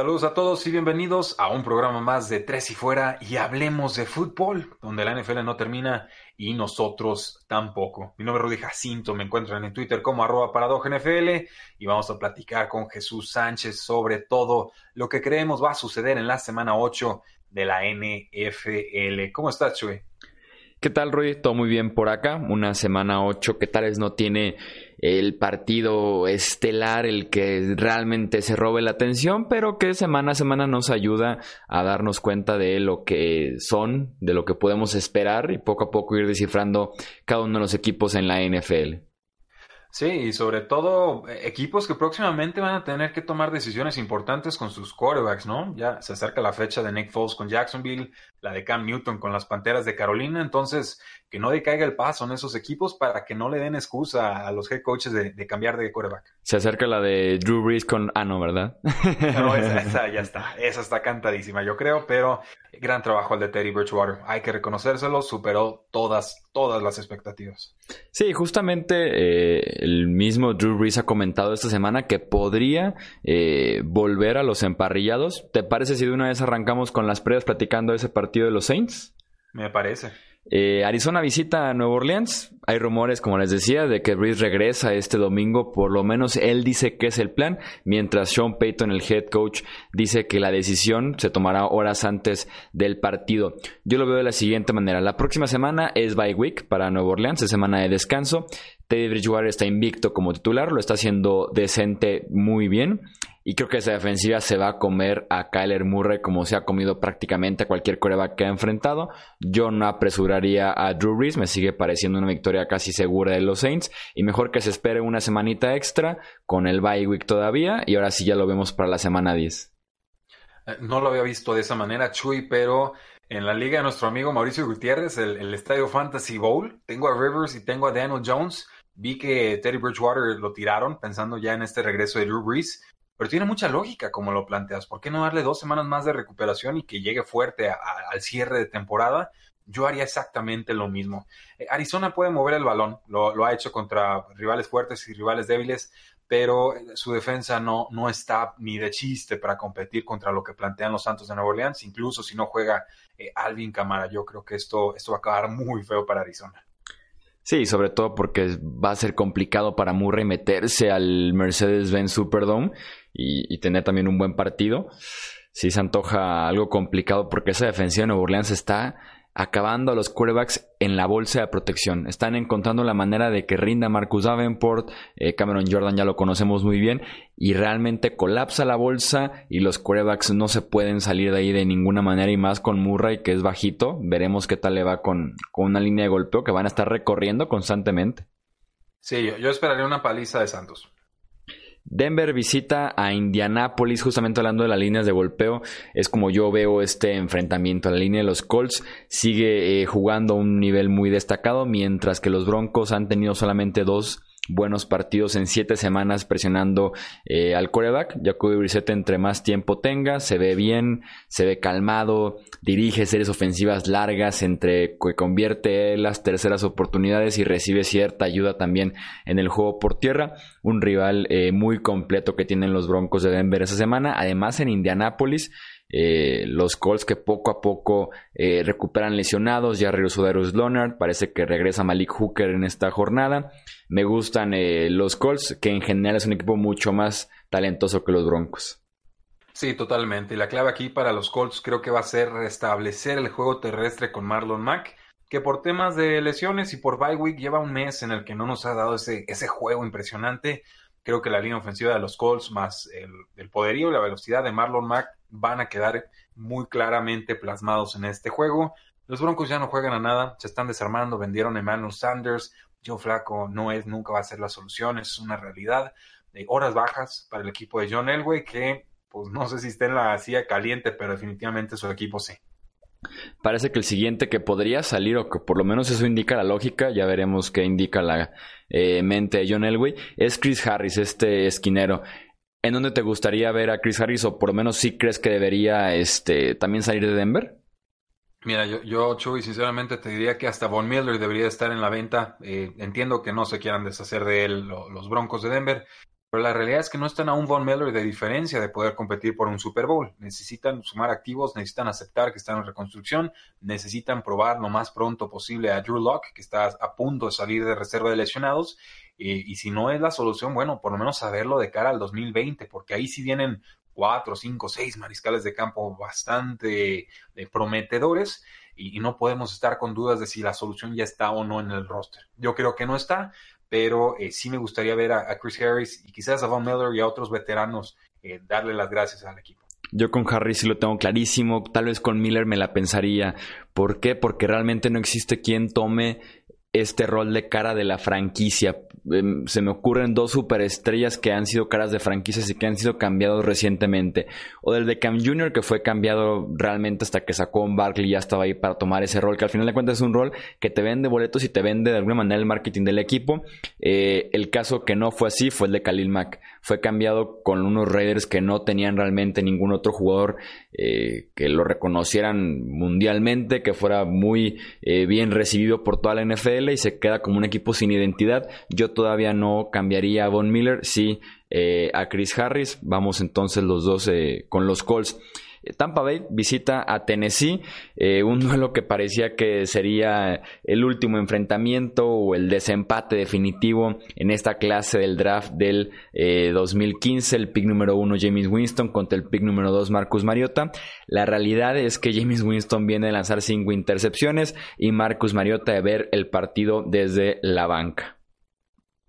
Saludos a todos y bienvenidos a un programa más de Tres y Fuera y hablemos de fútbol, donde la NFL no termina y nosotros tampoco. Mi nombre es Rudy Jacinto, me encuentran en Twitter como arroba y vamos a platicar con Jesús Sánchez sobre todo lo que creemos va a suceder en la semana 8 de la NFL. ¿Cómo estás, Chuy? ¿Qué tal, Rudy? Todo muy bien por acá. Una semana 8 que tal vez no tiene el partido estelar, el que realmente se robe la atención, pero que semana a semana nos ayuda a darnos cuenta de lo que son, de lo que podemos esperar y poco a poco ir descifrando cada uno de los equipos en la NFL. Sí, y sobre todo eh, equipos que próximamente van a tener que tomar decisiones importantes con sus quarterbacks, ¿no? Ya se acerca la fecha de Nick Foles con Jacksonville, la de Cam Newton con las Panteras de Carolina, entonces que no decaiga el paso en esos equipos para que no le den excusa a los head coaches de, cambiar de quarterback. Se acerca la de Drew Brees con Ano, ah, no, ¿verdad? No, esa, ya está. Esa está cantadísima, yo creo, pero gran trabajo el de Terry Bridgewater. Hay que reconocérselo, superó todas, todas las expectativas. Sí, justamente eh, el mismo Drew Brees ha comentado esta semana que podría eh, volver a los emparrillados. ¿Te parece si de una vez arrancamos con las previas platicando ese partido de los Saints? Me parece. Eh, Arizona visita a Nueva Orleans. Hay rumores, como les decía, de que Breeze regresa este domingo. Por lo menos él dice que es el plan, mientras Sean Payton, el head coach, dice que la decisión se tomará horas antes del partido. Yo lo veo de la siguiente manera. La próxima semana es bye week para Nueva Orleans, es semana de descanso. Teddy Bridgewater está invicto como titular, lo está haciendo decente muy bien. Y creo que esa defensiva se va a comer a Kyler Murray como se ha comido prácticamente a cualquier coreback que ha enfrentado. Yo no apresuraría a Drew Brees, me sigue pareciendo una victoria casi segura de los Saints. Y mejor que se espere una semanita extra con el bye week todavía. Y ahora sí ya lo vemos para la semana 10. Eh, no lo había visto de esa manera, Chuy, pero en la liga de nuestro amigo Mauricio Gutiérrez, el, el Estadio Fantasy Bowl, tengo a Rivers y tengo a Daniel Jones Vi que Teddy Bridgewater lo tiraron pensando ya en este regreso de Drew Brees, pero tiene mucha lógica como lo planteas. ¿Por qué no darle dos semanas más de recuperación y que llegue fuerte al cierre de temporada? Yo haría exactamente lo mismo. Eh, Arizona puede mover el balón, lo, ha hecho contra rivales fuertes y rivales débiles, pero eh, su defensa no, no está ni de chiste para competir contra lo que plantean los Santos de Nueva Orleans, incluso si no juega eh, Alvin Camara. Yo creo que esto, esto va a acabar muy feo para Arizona. Sí, sobre todo porque va a ser complicado para Murray meterse al Mercedes-Benz Superdome y, tener también un buen partido. Sí se antoja algo complicado porque esa defensiva de Nuevo Orleans está acabando a los quarterbacks en la bolsa de protección. Están encontrando la manera de que rinda Marcus Davenport, eh, Cameron Jordan ya lo conocemos muy bien, y realmente colapsa la bolsa y los quarterbacks no se pueden salir de ahí de ninguna manera y más con Murray que es bajito. Veremos qué tal le va con, con una línea de golpeo que van a estar recorriendo constantemente. Sí, yo, yo esperaría una paliza de Santos. Denver visita a Indianápolis, justamente hablando de las líneas de golpeo, es como yo veo este enfrentamiento. La línea de los Colts sigue eh, jugando a un nivel muy destacado, mientras que los Broncos han tenido solamente dos buenos partidos en siete semanas presionando eh, al coreback. Jacoby Brissett, entre más tiempo tenga, se ve bien, se ve calmado, dirige series ofensivas largas, entre que convierte las terceras oportunidades y recibe cierta ayuda también en el juego por tierra. Un rival eh, muy completo que tienen los Broncos de Denver esa semana. Además, en Indianápolis eh, los Colts que poco a poco eh, recuperan lesionados. Ya regresó Darius Leonard. Parece que regresa Malik Hooker en esta jornada. Me gustan eh, los Colts, que en general es un equipo mucho más talentoso que los Broncos. Sí, totalmente. la clave aquí para los Colts creo que va a ser restablecer el juego terrestre con Marlon Mack, que por temas de lesiones y por bye week lleva un mes en el que no nos ha dado ese, juego impresionante. Creo que la línea ofensiva de los Colts más el, el poderío y la velocidad de Marlon Mack van a quedar muy claramente plasmados en este juego. Los Broncos ya no juegan a nada, se están desarmando, vendieron a Emmanuel Sanders, Joe Flaco no es, nunca va a ser la solución, es una realidad. Eh, horas bajas para el equipo de John Elway, que pues no sé si está en la silla caliente, pero definitivamente su equipo sí. Parece que el siguiente que podría salir, o que por lo menos eso indica la lógica, ya veremos qué indica la eh, mente de John Elway, es Chris Harris, este esquinero. ¿En dónde te gustaría ver a Chris Harris o por lo menos si sí crees que debería este, también salir de Denver? Mira, yo, yo y sinceramente te diría que hasta Von Miller debería estar en la venta. Eh, entiendo que no se quieran deshacer de él los Broncos de Denver, pero la realidad es que no están a un Von Miller de diferencia de poder competir por un Super Bowl. Necesitan sumar activos, necesitan aceptar que están en reconstrucción, necesitan probar lo más pronto posible a Drew Locke, que está a punto de salir de reserva de lesionados, eh, y si no es la solución, bueno, por lo menos saberlo de cara al 2020, porque ahí sí vienen cuatro, cinco, seis mariscales de campo bastante eh, prometedores y, no podemos estar con dudas de si la solución ya está o no en el roster. Yo creo que no está, pero eh, sí me gustaría ver a, a, Chris Harris y quizás a Von Miller y a otros veteranos darle las gracias al equipo. Yo con Harris sí lo tengo clarísimo, tal vez con Miller me la pensaría. ¿Por qué? Porque realmente no existe quien tome este rol de cara de la franquicia Em, se me ocurren dos superestrellas que han sido caras de franquicias y que han sido cambiados recientemente. O del de Cam Jr., que fue cambiado realmente hasta que sacó un Barkley y ya estaba ahí para tomar ese rol, que al final de cuentas es un rol que te vende boletos y te vende de alguna manera el marketing del equipo. Eh, el caso que no fue así fue el de Khalil Mack fue cambiado con unos Raiders que no tenían realmente ningún otro jugador eh, que lo reconocieran mundialmente, que fuera muy eh, bien recibido por toda la NFL y se queda como un equipo sin identidad. Yo todavía no cambiaría a Von Miller, sí eh, a Chris Harris. Vamos entonces los dos con los Colts. Eh, Tampa Bay visita a Tennessee, eh, un duelo que parecía que sería el último enfrentamiento o el desempate definitivo en esta clase del draft del 2015, eh, el pick número uno James Winston contra el pick número dos, Marcus Mariota. La realidad es que James Winston viene a lanzar cinco intercepciones y Marcus Mariota de ver el partido desde la banca.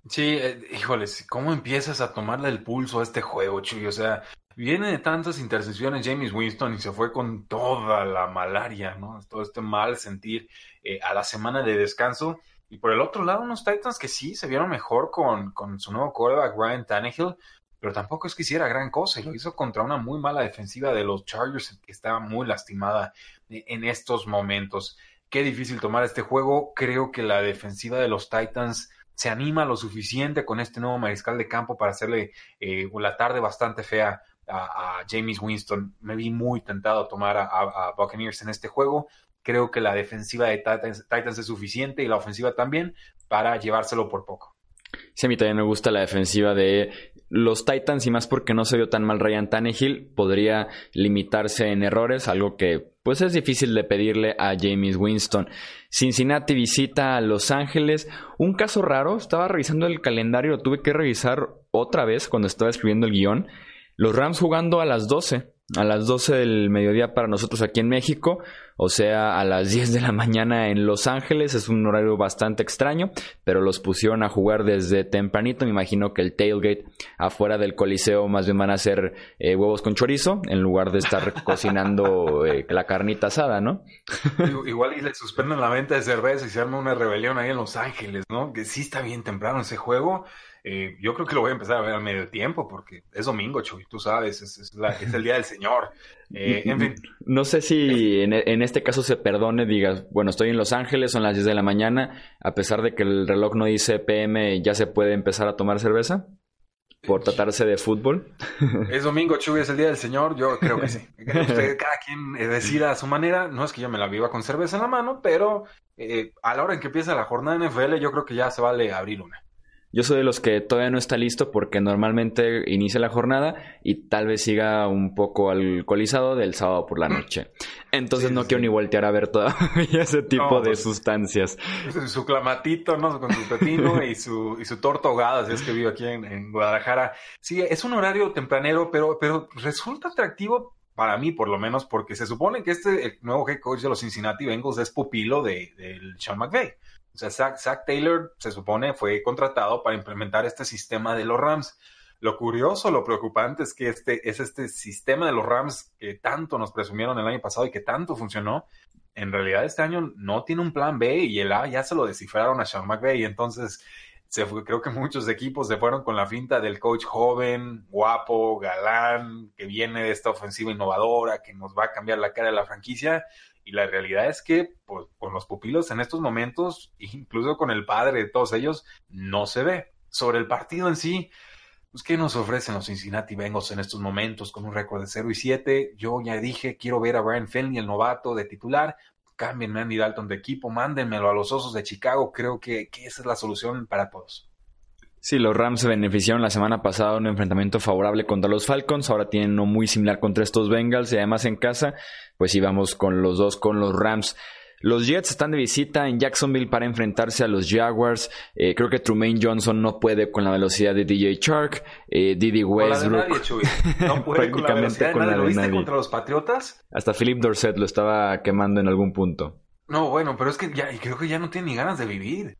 Sí, híjoles, ¿cómo empiezas a tomarle el pulso a este juego, Chuy? O sea, Viene de tantas intercesiones James Winston y se fue con toda la malaria, ¿no? Todo este mal sentir eh, a la semana de descanso. Y por el otro lado, unos Titans que sí se vieron mejor con, con su nuevo quarterback, Ryan Tannehill, pero tampoco es que hiciera gran cosa y lo hizo contra una muy mala defensiva de los Chargers que estaba muy lastimada eh, en estos momentos. Qué difícil tomar este juego. Creo que la defensiva de los Titans se anima lo suficiente con este nuevo mariscal de campo para hacerle eh, la tarde bastante fea a, James Winston. Me vi muy tentado a tomar a, Buccaneers en este juego. Creo que la defensiva de Titans, es suficiente y la ofensiva también para llevárselo por poco. Sí, a mí también me gusta la defensiva de los Titans y más porque no se vio tan mal Ryan Tannehill. Podría limitarse en errores, algo que pues es difícil de pedirle a James Winston. Cincinnati visita a Los Ángeles. Un caso raro, estaba revisando el calendario, tuve que revisar otra vez cuando estaba escribiendo el guión. Los Rams jugando a las 12, a las 12 del mediodía para nosotros aquí en México o sea, a las 10 de la mañana en Los Ángeles, es un horario bastante extraño, pero los pusieron a jugar desde tempranito, me imagino que el tailgate afuera del coliseo más bien van a hacer eh, huevos con chorizo en lugar de estar cocinando eh, la carnita asada, ¿no? Igual y le suspenden la venta de cerveza y se arma una rebelión ahí en Los Ángeles, ¿no? Que sí está bien temprano ese juego. Eh, yo creo que lo voy a empezar a ver a medio tiempo porque es domingo, Chuy, tú sabes, es, la, es el día del Señor. Eh, en fin. No sé si e, en, este caso se perdone, digas, bueno, estoy en Los Ángeles, son las 10 de la mañana, a pesar de que el reloj no dice PM, ya se puede empezar a tomar cerveza por eh, tratarse de fútbol. Es domingo, Chuy, es el día del Señor, yo creo que sí. cada quien eh, decida a su manera, no es que yo me la viva con cerveza en la mano, pero a la hora en que empieza la jornada NFL, yo creo que ya se vale abrir una. Yo soy de los que todavía no está listo porque normalmente inicia la jornada y tal vez siga un poco alcoholizado del sábado por la noche. Entonces no quiero ni voltear a ver todavía ese tipo de pues, sustancias. Pues, su clamatito, ¿no? Con su pepino y su, y su torta ahogada, si es que vivo aquí en, Guadalajara. Sí, es un horario tempranero, pero, pero resulta atractivo para mí por lo menos, porque se supone que este, nuevo head coach de los Cincinnati Bengals es pupilo de, del Sean McVay. O sea, Zach, Taylor se supone fue contratado para implementar este sistema de los Rams. Lo curioso, lo preocupante es que este es este sistema de los Rams que tanto nos presumieron el año pasado y que tanto funcionó. En realidad este año no tiene un plan B y el A ya se lo descifraron a Sean McVay. Entonces se fue, creo que muchos equipos se fueron con la finta del coach joven, guapo, galán, que viene de esta ofensiva innovadora, que nos va a cambiar la cara de la franquicia. Y la realidad es que pues, con los pupilos en estos momentos, incluso con el padre de todos ellos, no se ve. Sobre el partido en sí, pues, ¿qué nos ofrecen los Cincinnati Bengals en estos momentos con un récord de 0 y 7? Yo ya dije, quiero ver a Brian Finley, el novato de titular. Cámbienme a Andy Dalton de equipo, mándenmelo a los Osos de Chicago. Creo que esa es la solución para todos. Sí, los Rams se beneficiaron la semana pasada de un enfrentamiento favorable contra los Falcons. Ahora tienen uno muy similar contra estos Bengals y además en casa, pues íbamos con los dos, con los Rams. Los Jets están de visita en Jacksonville para enfrentarse a los Jaguars. Eh, creo que Trumaine Johnson no puede con la velocidad de DJ Shark, eh, Didi Westbrook. no puede con la velocidad de contra los Patriotas? Hasta Philip Dorset lo estaba quemando en algún punto. No, bueno, pero es que ya, creo que ya no tiene ni ganas de vivir.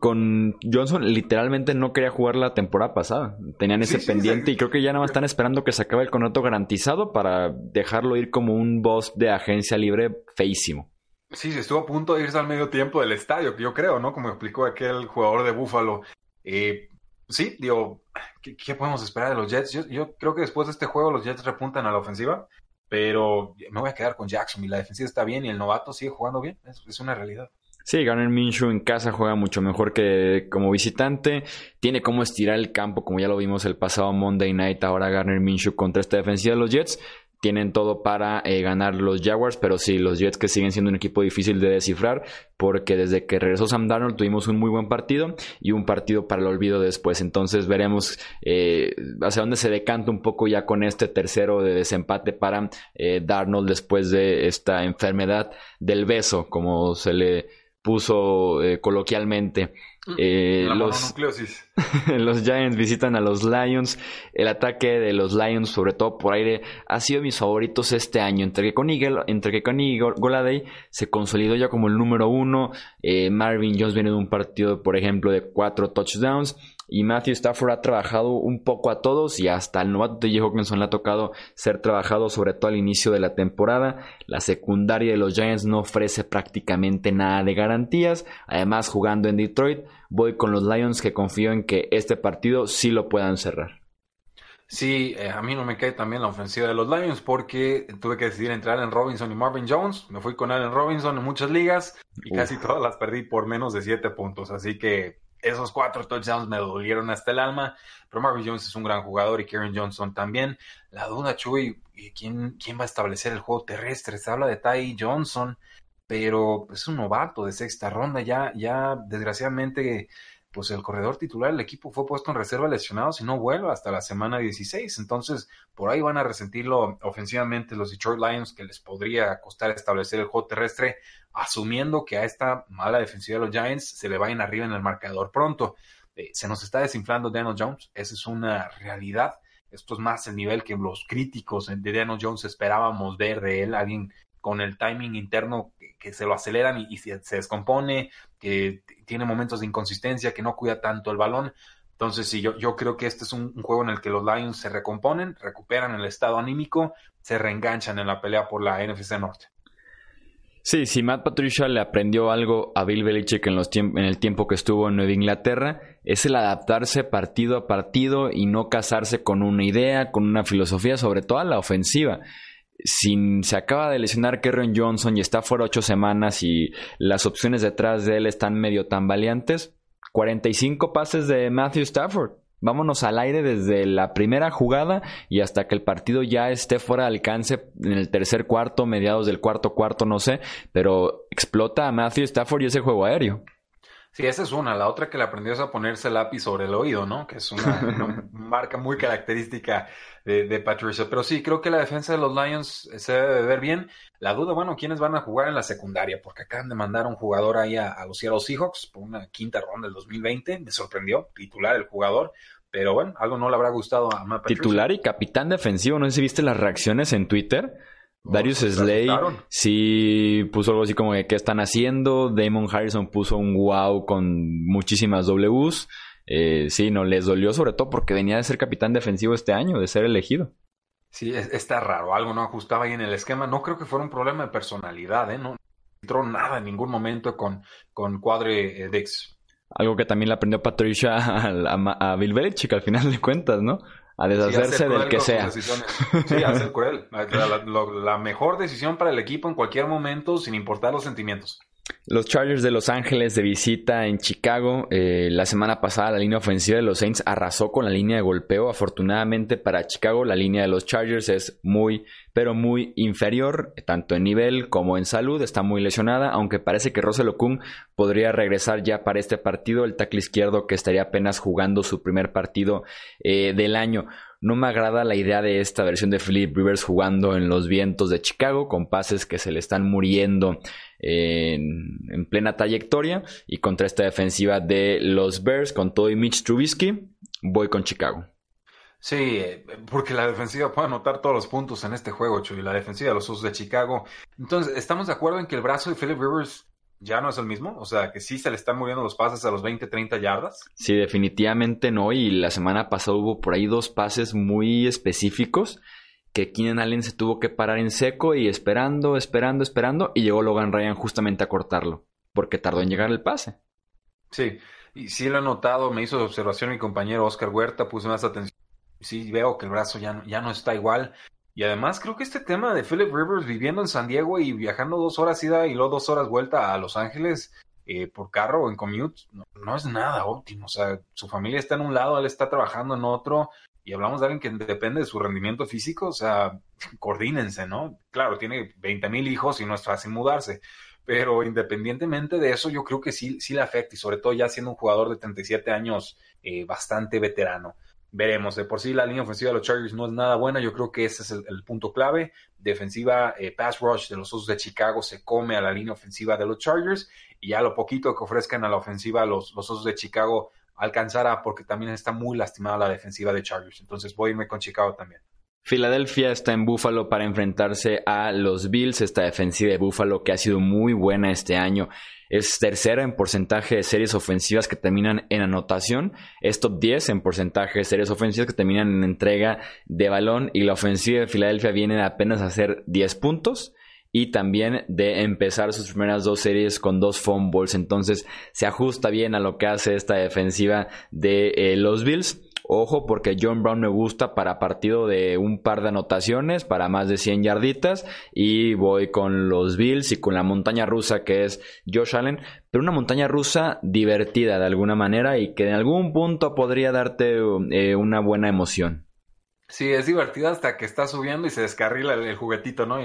Con Johnson literalmente no quería jugar la temporada pasada. Tenían ese pendiente y creo que ya nada más están esperando que se acabe el contrato garantizado para dejarlo ir como un boss de agencia libre feísimo. Sí, estuvo a punto de irse al medio tiempo del estadio, yo creo, ¿no? Como explicó aquel jugador de Búfalo. Eh, sí, digo, ¿qué, podemos esperar de los Jets? Yo, creo que después de este juego los Jets repuntan a la ofensiva pero me voy a quedar con Jackson y la defensiva está bien y el novato sigue jugando bien, es una realidad. Sí, Garner Minshew en casa juega mucho mejor que como visitante. Tiene como estirar el campo, como ya lo vimos el pasado Monday Night. Ahora Garner Minshew contra esta defensiva de los Jets. Tienen todo para eh, ganar los Jaguars, pero sí, los Jets que siguen siendo un equipo difícil de descifrar, porque desde que regresó Sam Darnold tuvimos un muy buen partido y un partido para el olvido después. Entonces veremos eh, hacia dónde se decanta un poco ya con este tercero de desempate para eh, Darnold después de esta enfermedad del beso, como se le puso eh, coloquialmente. Eh, los, los Giants visitan a los Lions. El ataque de los Lions, sobre todo por aire, ha sido mis favoritos este año. Entre que con Eagle, entre que con Eagle, se consolidó ya como el número uno. Eh, Marvin Jones viene de un partido, por ejemplo, de cuatro touchdowns y Matthew Stafford ha trabajado un poco a todos y hasta el novato TJ Hawkinson le ha tocado ser trabajado sobre todo al inicio de la temporada. La secundaria de los Giants no ofrece prácticamente nada de garantías. Además, jugando en Detroit, voy con los Lions que confío en que este partido sí lo puedan cerrar. Sí, eh, a mí no me cae también la ofensiva de los Lions porque tuve que decidir entre Allen Robinson y Marvin Jones. Me fui con Allen Robinson en muchas ligas y casi todas las perdí por menos de 7 puntos. Así que esos cuatro touchdowns me dolieron hasta el alma, pero Marvin Jones es un gran jugador y Karen Johnson también. La duda, Chuy, ¿quién, ¿quién va a establecer el juego terrestre? Se habla de Ty Johnson, pero es un novato de sexta ronda, ya, ya desgraciadamente pues el corredor titular del equipo fue puesto en reserva lesionado si no vuelve hasta la semana 16. Entonces, por ahí van a resentirlo ofensivamente los Detroit Lions, que les podría costar establecer el juego terrestre, asumiendo que a esta mala defensiva de los Giants se le vayan arriba en el marcador pronto. Eh, se nos está desinflando Daniel Jones, esa es una realidad. Esto es más el nivel que los críticos de Daniel Jones esperábamos ver de él, alguien con el timing interno que, se lo aceleran y, se, descompone, que tiene momentos de inconsistencia, que no cuida tanto el balón. Entonces, sí, yo, yo creo que este es un, juego en el que los Lions se recomponen, recuperan el estado anímico, se reenganchan en la pelea por la NFC Norte. Sí, si Matt Patricia le aprendió algo a Bill Belichick en, los en el tiempo que estuvo en Nueva Inglaterra, es el adaptarse partido a partido y no casarse con una idea, con una filosofía, sobre todo a la ofensiva. Si se acaba de lesionar Kerry Johnson y está fuera ocho semanas y las opciones detrás de él están medio tambaleantes. 45 pases de Matthew Stafford. Vámonos al aire desde la primera jugada y hasta que el partido ya esté fuera de alcance en el tercer cuarto, mediados del cuarto cuarto, no sé, pero explota a Matthew Stafford y ese juego aéreo. Sí, esa es una. La otra que le aprendió es a ponerse el lápiz sobre el oído, ¿no? Que es una, marca muy característica de, Patricio. Pero sí, creo que la defensa de los Lions eh, se debe ver bien. La duda, bueno, ¿quiénes van a jugar en la secundaria? Porque acaban de mandar a un jugador ahí a, los Seattle Seahawks por una quinta ronda del 2020. Me sorprendió, titular el jugador. Pero bueno, algo no le habrá gustado a Matt Titular y capitán defensivo. No sé si viste las reacciones en Twitter Oh, Darius pues, Slade, Slay sí puso algo así como de qué están haciendo. Damon Harrison puso un wow con muchísimas Ws. Eh, sí, no, les dolió sobre todo porque venía de ser capitán defensivo este año, de ser elegido. Sí, está raro, algo no ajustaba ahí en el esquema. No creo que fuera un problema de personalidad, ¿eh? No entró nada en ningún momento con, con Cuadre de eh, Dex. Algo que también le aprendió Patricia a, a, a Bill Belichick al final de cuentas, ¿no? a deshacerse del que sea. Sí, hacer cruel. la, mejor decisión para el equipo en cualquier momento, sin importar los sentimientos. Los Chargers de Los Ángeles de visita en Chicago. Eh, la semana pasada la línea ofensiva de los Saints arrasó con la línea de golpeo. Afortunadamente para Chicago la línea de los Chargers es muy, pero muy inferior, tanto en nivel como en salud. Está muy lesionada, aunque parece que Russell Okung podría regresar ya para este partido. El tackle izquierdo que estaría apenas jugando su primer partido eh, del año. No me agrada la idea de esta versión de Philip Rivers jugando en los vientos de Chicago con pases que se le están muriendo en, plena trayectoria. Y contra esta defensiva de los Bears, con todo y Mitch Trubisky, voy con Chicago. Sí, eh, porque la defensiva puede anotar todos los puntos en este juego, Chuy. La defensiva de los Osos de Chicago. Entonces, ¿estamos de acuerdo en que el brazo de Philip Rivers ya no es el mismo? O sea, que sí se le están moviendo los pases a los 20, 30 yardas. Sí, definitivamente no. Y la semana pasada hubo por ahí dos pases muy específicos que Keenan Allen se tuvo que parar en seco y esperando, esperando, esperando, y llegó Logan Ryan justamente a cortarlo, porque tardó en llegar el pase. Sí, y sí lo he notado, me hizo observación mi compañero Oscar Huerta, puse más atención. Sí, veo que el brazo ya, ya no está igual. Y además creo que este tema de Philip Rivers viviendo en San Diego y viajando dos horas ida y luego dos horas vuelta a Los Ángeles eh, por carro o en commute, no es nada óptimo. O sea, su familia está en un lado, él está trabajando en otro y hablamos de alguien que depende de su rendimiento físico, o sea, coordínense, ¿no? Claro, tiene 20 mil hijos y no es fácil mudarse, pero independientemente de eso, yo creo que sí, sí le afecta y sobre todo ya siendo un jugador de 37 años eh, bastante veterano. Veremos, de por sí la línea ofensiva de los Chargers no es nada buena, yo creo que ese es el, punto clave. Defensiva eh, pass rush de los Osos de Chicago se come a la línea ofensiva de los Chargers y ya lo poquito que ofrezcan a la ofensiva los, los Osos de Chicago alcanzará porque también está muy lastimada la defensiva de Chargers. Entonces voy a irme con Chicago también. Filadelfia está en Búfalo para enfrentarse a los Bills, esta defensiva de Búfalo que ha sido muy buena este año. Es tercera en porcentaje de series ofensivas que terminan en anotación. Es top 10 en porcentaje de series ofensivas que terminan en entrega de balón. Y la ofensiva de Filadelfia viene apenas a hacer 10 puntos y también de empezar sus primeras dos series con dos fumbles. Entonces se ajusta bien a lo que hace esta defensiva de eh, los Bills. Ojo porque John Brown me gusta para partido de un par de anotaciones, para más de 100 yarditas. Y voy con los Bills y con la montaña rusa que es Josh Allen. Pero una montaña rusa divertida de alguna manera y que en algún punto podría darte eh, una buena emoción. Sí, es divertida hasta que está subiendo y se descarrila el, juguetito, ¿no?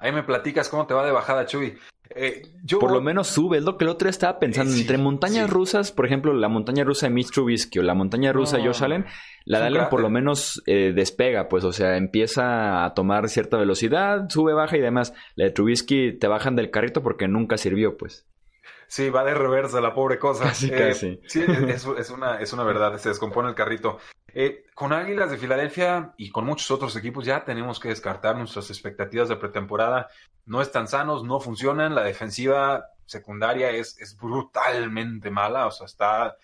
Ahí me platicas cómo te va de bajada, Chuy. Eh, por lo menos sube, es lo que el otro estaba pensando. Eh, Entre montañas rusas, por ejemplo, la montaña rusa de Mitch Trubisky o la montaña rusa de Josh Allen, la de Allen por lo menos eh, despega, pues, o sea, empieza a tomar cierta velocidad, sube, baja y demás. La de Trubisky te bajan del carrito porque nunca sirvió, pues. Sí, va de reversa la pobre cosa. Casi, casi. Sí, es, una, es una verdad, se descompone el carrito. Eh, con Águilas de Filadelfia y con muchos otros equipos ya tenemos que descartar nuestras expectativas de pretemporada. No están sanos, no funcionan. La defensiva secundaria es, brutalmente mala, o sea, está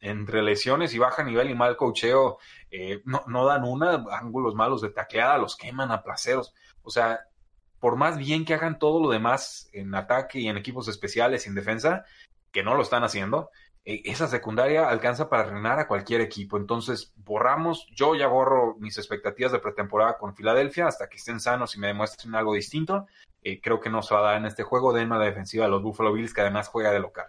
entre lesiones y baja nivel y mal cocheo. Eh, no, dan una, ángulos malos de tacleada, los queman a placeros. O sea, por más bien que hagan todo lo demás en ataque y en equipos especiales y en defensa, que no lo están haciendo, eh, esa secundaria alcanza para reinar a cualquier equipo. Entonces, borramos, yo ya borro mis expectativas de pretemporada con Filadelfia hasta que estén sanos y me demuestren algo distinto. Eh, creo que no se va a dar en este juego. Denme la defensiva a los Buffalo Bills, que además juega de local.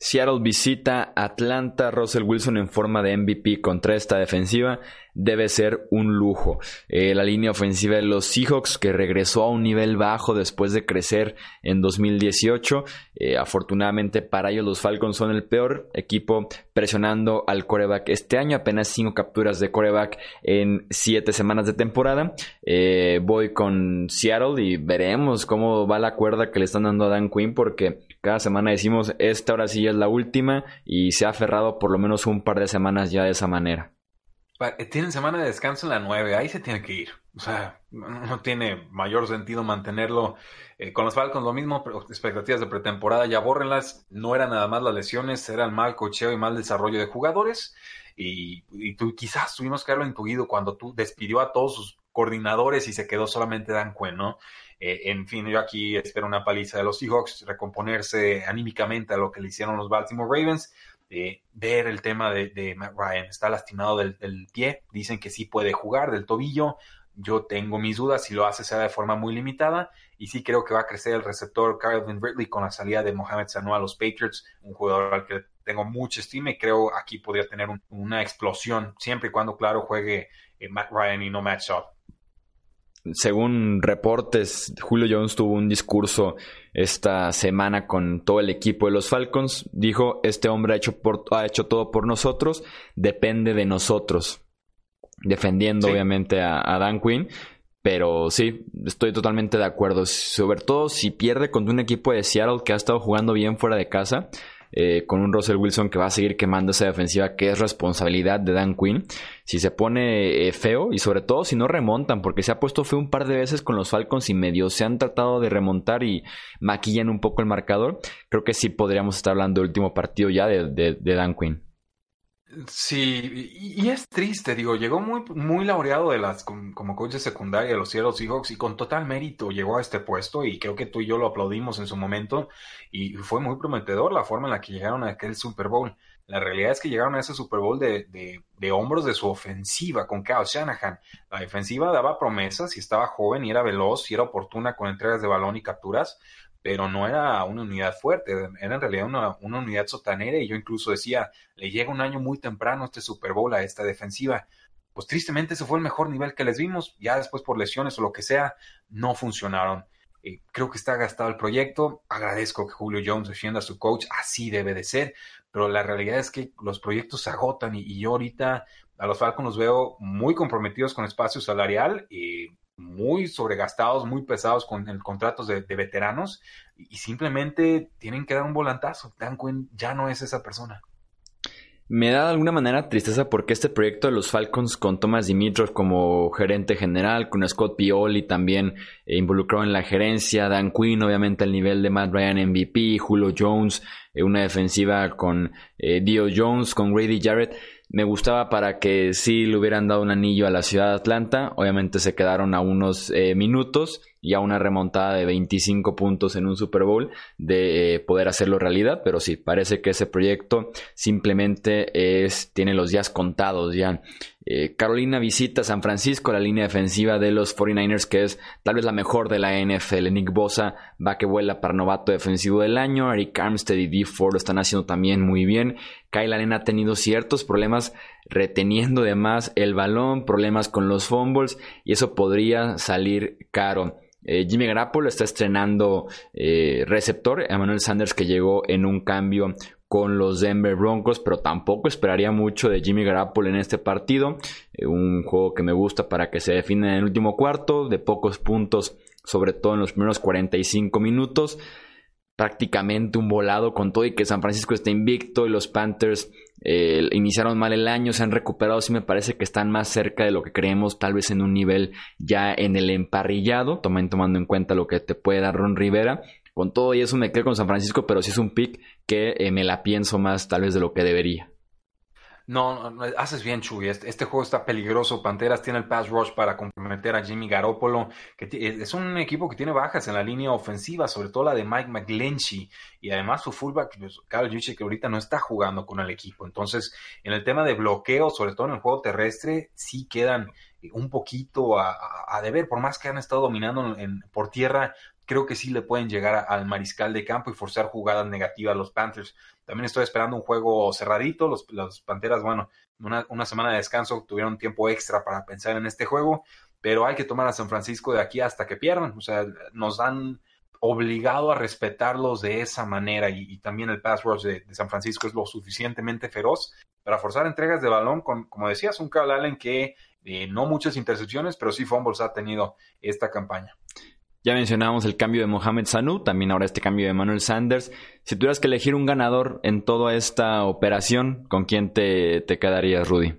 Seattle visita Atlanta, Russell Wilson en forma de MVP contra esta defensiva debe ser un lujo. Eh, la línea ofensiva de los Seahawks que regresó a un nivel bajo después de crecer en 2018. Eh, afortunadamente para ellos los Falcons son el peor equipo presionando al coreback este año. Apenas 5 capturas de coreback en 7 semanas de temporada. Eh, voy con Seattle y veremos cómo va la cuerda que le están dando a Dan Quinn porque cada semana decimos, esta hora sí es la última y se ha aferrado por lo menos un par de semanas ya de esa manera. Eh, tienen semana de descanso en la 9, ahí se tiene que ir. O sea, no tiene mayor sentido mantenerlo eh, con los Falcons. Lo mismo, expectativas de pretemporada, ya bórrenlas. No eran nada más las lesiones, eran mal cocheo y mal desarrollo de jugadores. Y, tú quizás tuvimos que haberlo intuido cuando tú despidió a todos sus coordinadores y se quedó solamente Dan Cuen, ¿no? Eh, en fin, yo aquí espero una paliza de los Seahawks, recomponerse anímicamente a lo que le hicieron los Baltimore Ravens. Eh, ver el tema de, Matt Ryan, está lastimado del, pie, dicen que sí puede jugar, del tobillo, yo tengo mis dudas si lo hace sea de forma muy limitada y sí creo que va a crecer el receptor Calvin Ridley con la salida de Mohamed Sanu a los Patriots, un jugador al que tengo mucha estima y creo aquí podría tener una explosión siempre y cuando claro juegue eh, Matt Ryan y no Matt up según reportes, Julio Jones tuvo un discurso esta semana con todo el equipo de los Falcons. Dijo, este hombre ha hecho, por, ha hecho todo por nosotros, depende de nosotros. Defendiendo obviamente a, a, Dan Quinn. Pero sí, estoy totalmente de acuerdo. Sobre todo si pierde contra un equipo de Seattle que ha estado jugando bien fuera de casa eh, con un Russell Wilson que va a seguir quemando esa defensiva que es responsabilidad de Dan Quinn. Si se pone eh, feo y sobre todo si no remontan, porque se ha puesto feo un par de veces con los Falcons y medio se han tratado de remontar y maquillan un poco el marcador, creo que sí podríamos estar hablando del último partido ya de, de, de Dan Quinn. Sí, y es triste, digo, llegó muy, muy laureado de las, como coach de secundaria de los Cielos Seahawks y con total mérito llegó a este puesto y creo que tú y yo lo aplaudimos en su momento y fue muy prometedor la forma en la que llegaron a aquel Super Bowl. La realidad es que llegaron a ese Super Bowl de, hombros de su ofensiva con Kyle Shanahan. La defensiva daba promesas y estaba joven y era veloz y era oportuna con entregas de balón y capturas, pero no era una unidad fuerte, era en realidad una, unidad sotanera y yo incluso decía, le llega un año muy temprano este Super Bowl a esta defensiva. Pues tristemente ese fue el mejor nivel que les vimos, ya después por lesiones o lo que sea, no funcionaron. Eh, creo que está gastado el proyecto, agradezco que Julio Jones defienda a su coach, así debe de ser, pero la realidad es que los proyectos se agotan y, y yo ahorita a los Falcons los veo muy comprometidos con espacio salarial y muy sobregastados, muy pesados con contratos de, veteranos y, simplemente tienen que dar un volantazo. Dan Quinn ya no es esa persona. Me da de alguna manera tristeza porque este proyecto de los Falcons con Thomas Dimitrov como gerente general, con Scott Pioli también eh, involucrado en la gerencia, Dan Quinn obviamente al nivel de Matt Ryan MVP, Julio Jones, eh, una defensiva con eh, Dio Jones, con Grady Jarrett me gustaba para que sí le hubieran dado un anillo a la ciudad de Atlanta. Obviamente se quedaron a unos eh, minutos y a una remontada de 25 puntos en un Super Bowl de eh, poder hacerlo realidad. Pero sí, parece que ese proyecto simplemente es, tiene los días contados ya. Eh, Carolina visita San Francisco, la línea defensiva de los 49ers, que es tal vez la mejor de la NFL. Nick Bosa va que vuela para novato defensivo del año. Eric Armstead y D. Ford lo están haciendo también muy bien. Kyle Allen ha tenido ciertos problemas reteniendo más el balón, problemas con los fumbles, y eso podría salir caro. Eh, Jimmy Garoppolo está estrenando eh, receptor receptor. Manuel Sanders que llegó en un cambio con los Denver Broncos, pero tampoco esperaría mucho de Jimmy Garoppolo en este partido. Eh, un juego que me gusta para que se define en el último cuarto, de pocos puntos, sobre todo en los primeros 45 minutos. Prácticamente un volado con todo y que San Francisco está invicto y los Panthers eh, iniciaron mal el año, se han recuperado, sí me parece que están más cerca de lo que creemos, tal vez en un nivel ya en el emparrillado, tomando en cuenta lo que te puede dar Ron Rivera, con todo y eso me quedo con San Francisco, pero sí es un pick que eh, me la pienso más tal vez de lo que debería. No, haces bien, Chuy. Este, este, juego está peligroso. Panteras tiene el pass rush para comprometer a Jimmy Garoppolo, que eh, es un equipo que tiene bajas en la línea ofensiva, sobre todo la de Mike McGlinchey. Y además su fullback, Carlos pues, Juche, que ahorita no está jugando con el equipo. Entonces, en el tema de bloqueo, sobre todo en el juego terrestre, sí quedan un poquito a, deber, por más que han estado dominando por tierra, creo que sí le pueden llegar al mariscal de campo y forzar jugadas negativas a los Panthers. También estoy esperando un juego cerradito. Los, las Panteras, bueno, una, una semana de descanso tuvieron tiempo extra para pensar en este juego, pero hay que tomar a San Francisco de aquí hasta que pierdan. O sea, nos han obligado a respetarlos de esa manera y, también el password de, San Francisco es lo suficientemente feroz para forzar entregas de balón con, como decías, un Carl Allen que eh, no muchas intercepciones, pero sí fumbles ha tenido esta campaña. Ya mencionábamos el cambio de Mohamed Sanu, también ahora este cambio de Manuel Sanders. Si tuvieras que elegir un ganador en toda esta operación, ¿con quién te, te quedarías, Rudy?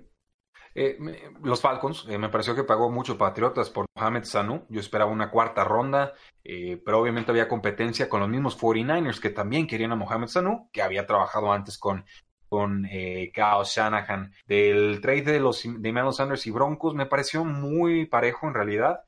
Eh, los Falcons, eh, me pareció que pagó mucho Patriotas por Mohamed Sanu. Yo esperaba una cuarta ronda, eh, pero obviamente había competencia con los mismos 49ers que también querían a Mohamed Sanu, que había trabajado antes con, con Kyle Shanahan. Del trade de los de Manuel Sanders y Broncos me pareció muy parejo en realidad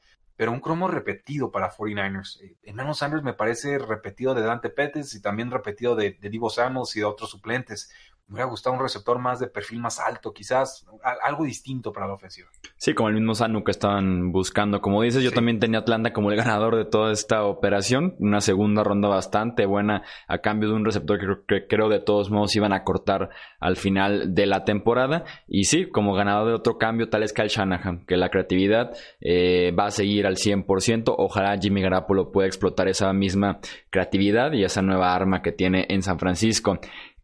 pero un cromo repetido para 49ers. Eh, Emmanuel Sanders me parece repetido de Dante Pettis y también repetido de, de Divo Samuels y de otros suplentes me hubiera gustado un receptor más de perfil más alto, quizás algo distinto para la ofensiva. Sí, como el mismo Sanu que estaban buscando. Como dices, yo también tenía Atlanta como el ganador de toda esta operación. Una segunda ronda bastante buena a cambio de un receptor que, creo, de todos modos iban a cortar al final de la temporada. Y sí, como ganador de otro cambio, tal es Kyle Shanahan, que la creatividad eh, va a seguir al 100%. Ojalá Jimmy Garapolo pueda explotar esa misma creatividad y esa nueva arma que tiene en San Francisco.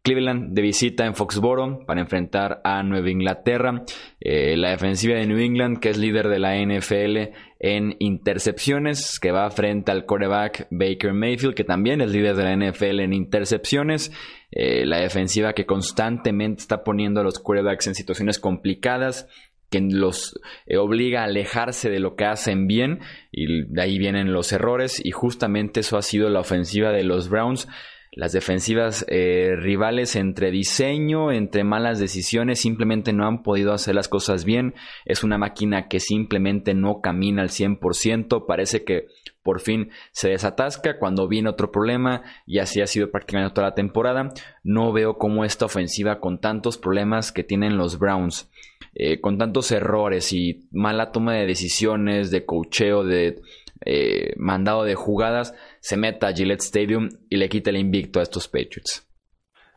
Cleveland de visita en Foxborough para enfrentar a Nueva Inglaterra. Eh, la defensiva de New England, que es líder de la NFL en intercepciones, que va frente al quarterback Baker Mayfield, que también es líder de la NFL en intercepciones. Eh, la defensiva que constantemente está poniendo a los quarterbacks en situaciones complicadas que los eh, obliga a alejarse de lo que hacen bien y de ahí vienen los errores y justamente eso ha sido la ofensiva de los Browns las defensivas eh, rivales entre diseño, entre malas decisiones, simplemente no han podido hacer las cosas bien. Es una máquina que simplemente no camina al 100%. Parece que por fin se desatasca cuando viene otro problema y así ha sido prácticamente toda la temporada. No veo cómo esta ofensiva con tantos problemas que tienen los Browns. Eh, con tantos errores y mala toma de decisiones, de cocheo, de eh, mandado de jugadas, se meta a Gillette Stadium y le quite el invicto a estos Patriots.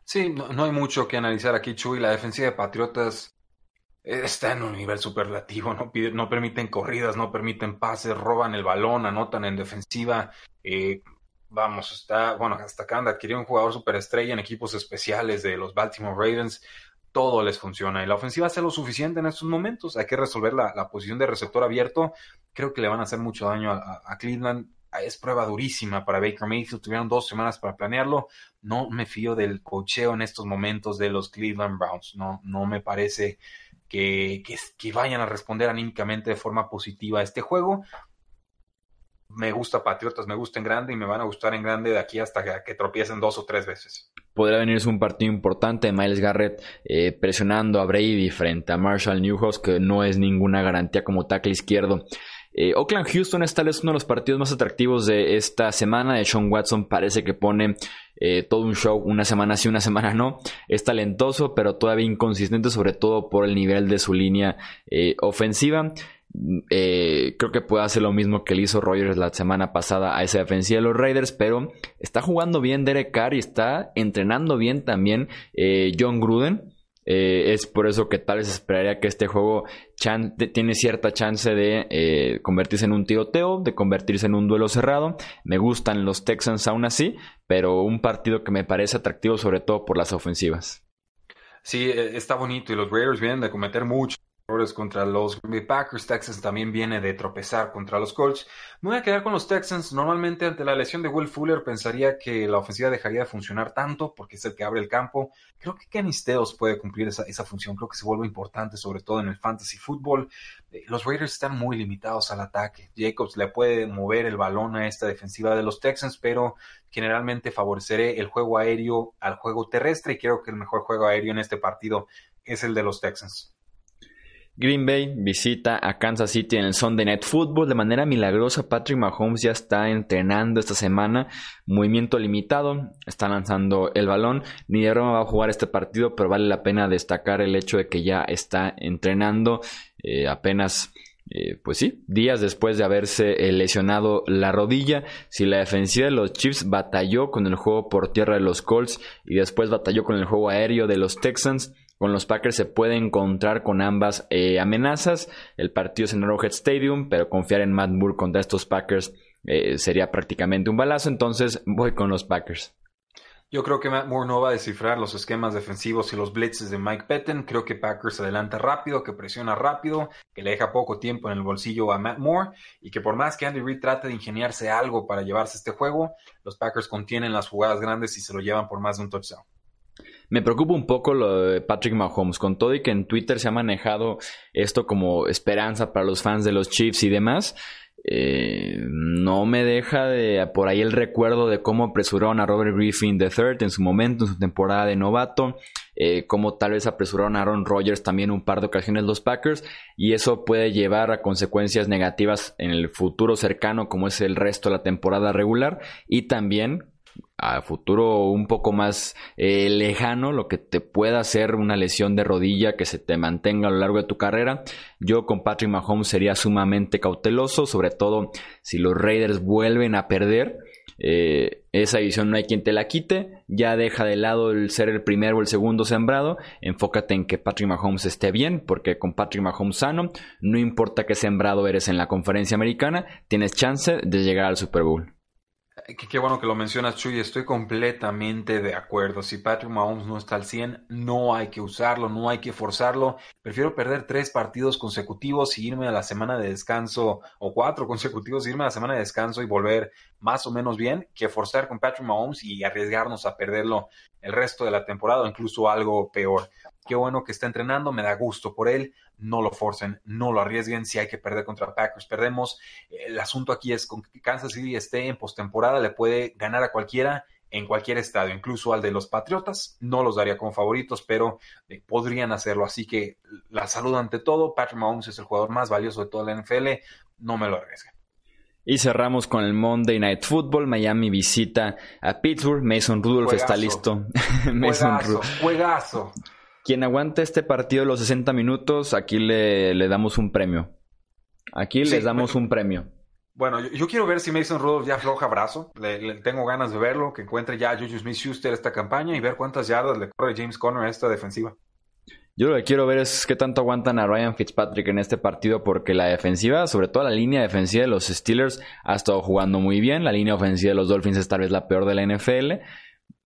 Sí, no, hay mucho que analizar aquí, Chuy. La defensiva de Patriotas está en un nivel superlativo, no, permiten corridas, no permiten pases, roban el balón, anotan en defensiva. Eh, vamos, está, bueno, hasta acá de adquirir un jugador superestrella en equipos especiales de los Baltimore Ravens. Todo les funciona y la ofensiva hace lo suficiente en estos momentos. Hay que resolver la, posición de receptor abierto. Creo que le van a hacer mucho daño a Cleveland es prueba durísima para Baker Mayfield. Tuvieron dos semanas para planearlo. No me fío del cocheo en estos momentos de los Cleveland Browns. No, no me parece que, que, vayan a responder anímicamente de forma positiva a este juego. Me gusta Patriotas, me gusta en grande y me van a gustar en grande de aquí hasta que, tropiecen dos o tres veces. Podrá venirse un partido importante de Miles Garrett eh, presionando a Brady frente a Marshall Newhouse, que no es ninguna garantía como tackle izquierdo. Eh, Oakland Houston es tal vez uno de los partidos más atractivos de esta semana. De Sean Watson parece que pone eh, todo un show, una semana sí, una semana no. Es talentoso, pero todavía inconsistente, sobre todo por el nivel de su línea eh, ofensiva. Mm, creo que puede hacer lo mismo que le hizo Rogers la semana pasada a esa defensiva de los Raiders, pero está jugando bien Derek Carr y está entrenando bien también John Gruden. Eh, es por eso que tal vez esperaría que este juego tiene cierta chance de eh, convertirse en un tiroteo, de convertirse en un duelo cerrado. Me gustan los Texans aún así, pero un partido que me parece atractivo sobre todo por las ofensivas. Sí, e, está bonito y los Raiders vienen de cometer mucho contra los Packers. Texans también viene de tropezar contra los Colts. Me voy a quedar con los Texans. Normalmente ante la lesión de Will Fuller pensaría que la ofensiva dejaría de funcionar tanto porque es el que abre el campo. Creo que Canisteos puede cumplir esa, esa función. Creo que se vuelve importante, sobre todo en el fantasy fútbol. Eh, los Raiders están muy limitados al ataque. Jacobs le puede mover el balón a esta defensiva de los Texans, pero generalmente favoreceré el juego aéreo al juego terrestre y creo que el mejor juego aéreo en este partido es el de los Texans. Green Bay visita a Kansas City en el Sunday Night Football. De manera milagrosa, Patrick Mahomes ya está entrenando esta semana. Movimiento limitado, está lanzando el balón. Ni de va a jugar este partido, pero vale la pena destacar el hecho de que ya está entrenando eh, apenas. Eh, pues sí, días después de haberse lesionado la rodilla, si la defensiva de los Chiefs batalló con el juego por tierra de los Colts y después batalló con el juego aéreo de los Texans, con los Packers se puede encontrar con ambas eh, amenazas. El partido es en Arrowhead Stadium, pero confiar en Matt Moore contra estos Packers eh, sería prácticamente un balazo. Entonces voy con los Packers. Yo creo que Matt Moore no va a descifrar los esquemas defensivos y los blitzes de Mike Patton. Creo que Packers adelanta rápido, que presiona rápido, que le deja poco tiempo en el bolsillo a Matt Moore y que por más que Andy Reid trate de ingeniarse algo para llevarse este juego, los Packers contienen las jugadas grandes y se lo llevan por más de un touchdown. Me preocupa un poco lo de Patrick Mahomes, con todo y que en Twitter se ha manejado esto como esperanza para los fans de los Chiefs y demás. Eh, no me deja de por ahí el recuerdo de cómo apresuraron a Robert Griffin III en su momento, en su temporada de novato, eh, cómo tal vez apresuraron a Aaron Rodgers también un par de ocasiones los Packers, y eso puede llevar a consecuencias negativas en el futuro cercano, como es el resto de la temporada regular, y también a futuro un poco más eh, lejano, lo que te pueda hacer una lesión de rodilla que se te mantenga a lo largo de tu carrera. Yo con Patrick Mahomes sería sumamente cauteloso, sobre todo si los Raiders vuelven a perder. Eh, esa división no hay quien te la quite, ya deja de lado el ser el primero o el segundo sembrado, enfócate en que Patrick Mahomes esté bien, porque con Patrick Mahomes sano, no importa qué sembrado eres en la conferencia americana, tienes chance de llegar al Super Bowl. Qué, bueno que lo mencionas, Chuy. Estoy completamente de acuerdo. Si Patrick Mahomes no está al 100, no hay que usarlo, no hay que forzarlo. Prefiero perder tres partidos consecutivos y irme a la semana de descanso, o cuatro consecutivos y irme a la semana de descanso y volver más o menos bien, que forzar con Patrick Mahomes y arriesgarnos a perderlo el resto de la temporada o incluso algo peor. Qué bueno que está entrenando, me da gusto por él. No lo forcen, no lo arriesguen. Si hay que perder contra Packers, perdemos. El asunto aquí es con que Kansas City esté en postemporada, le puede ganar a cualquiera en cualquier estadio, incluso al de los Patriotas. No los daría como favoritos, pero eh, podrían hacerlo. Así que la salud ante todo. Patrick Mahomes es el jugador más valioso de toda la NFL. No me lo arriesguen. Y cerramos con el Monday Night Football. Miami visita a Pittsburgh. Mason Rudolph está listo. Mason juegazo, juegazo. Quien aguante este partido de los 60 minutos, aquí le, damos un premio. Aquí le les damos un premio. Bueno, yo, quiero ver si Mason Rudolph ya floja brazo. Le, tengo ganas de verlo, que encuentre ya a Juju Smith Schuster esta campaña y ver cuántas yardas le corre James Conner a esta defensiva. Yo lo que quiero ver es qué tanto aguantan a Ryan Fitzpatrick en este partido porque la defensiva, sobre todo la línea defensiva de los Steelers, ha estado jugando muy bien. La línea ofensiva de los Dolphins es tal vez la peor de la NFL.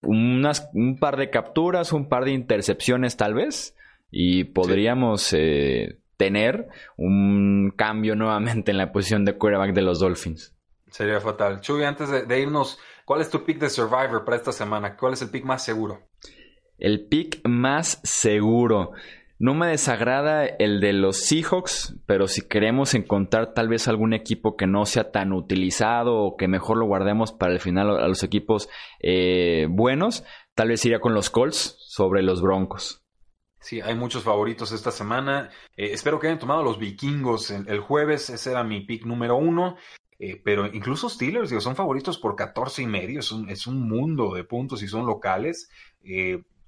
un par de capturas, un par de intercepciones tal vez y podríamos eh, tener un cambio nuevamente en la posición de quarterback de los Dolphins. Sería fatal. Chuy, antes de irnos, ¿cuál es tu pick de Survivor para esta semana? ¿Cuál es el pick más seguro? El pick más seguro. No me desagrada el de los Seahawks, pero si queremos encontrar tal vez algún equipo que no sea tan utilizado o que mejor lo guardemos para el final a los equipos eh, buenos, tal vez iría con los Colts sobre los Broncos. Sí, hay muchos favoritos esta semana. Eh, espero que hayan tomado los vikingos el, jueves. Ese era mi pick número uno. Eh, pero incluso Steelers, digo, son favoritos por 14 y medio. Es un, es un mundo de puntos y son locales.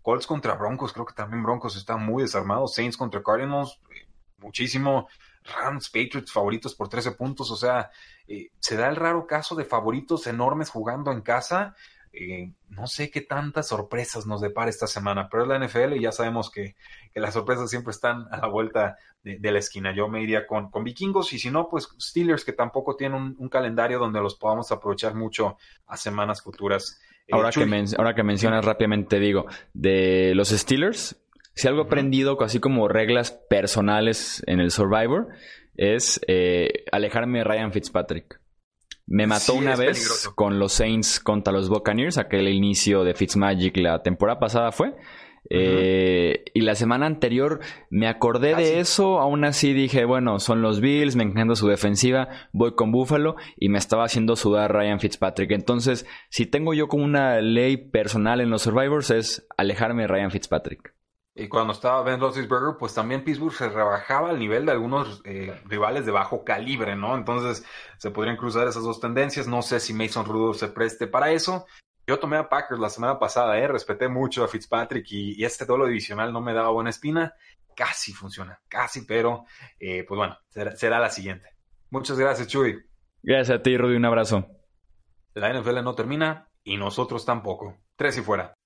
Colts contra Broncos, creo que también Broncos está muy desarmados Saints contra Cardinals, eh, muchísimo. Rams, Patriots favoritos por 13 puntos. O sea, eh, se da el raro caso de favoritos enormes jugando en casa. Eh, no sé qué tantas sorpresas nos depara esta semana, pero es la NFL y ya sabemos que, las sorpresas siempre están a la vuelta de, la esquina. Yo me iría con, con vikingos y si no, pues Steelers, que tampoco tienen un calendario donde los podamos aprovechar mucho a semanas futuras. Ahora, eh, que, ahora que mencionas rápidamente, digo, de los Steelers, si algo he aprendido, así como reglas personales en el Survivor, es eh, alejarme de Ryan Fitzpatrick. Me mató una vez con los Saints contra los Buccaneers, aquel inicio de Fitzmagic la temporada pasada fue. Eh, y la semana anterior me acordé ah, de eso, aún así dije, bueno, son los Bills, me encanta su defensiva, voy con Buffalo y me estaba haciendo sudar Ryan Fitzpatrick. Entonces, si tengo yo como una ley personal en los Survivors es alejarme de Ryan Fitzpatrick. Y cuando estaba Ben Roethlisberger, pues también Pittsburgh se rebajaba al nivel de algunos eh, rivales de bajo calibre, ¿no? Entonces se podrían cruzar esas dos tendencias. No sé si Mason Rudolph se preste para eso. Yo tomé a Packers la semana pasada, ¿eh? respeté mucho a Fitzpatrick y, este duelo divisional no me daba buena espina. Casi funciona, casi, pero eh, pues bueno, será, será, la siguiente. Muchas gracias, Chuy. Gracias a ti, Rudy. Un abrazo. La NFL no termina y nosotros tampoco. Tres y fuera.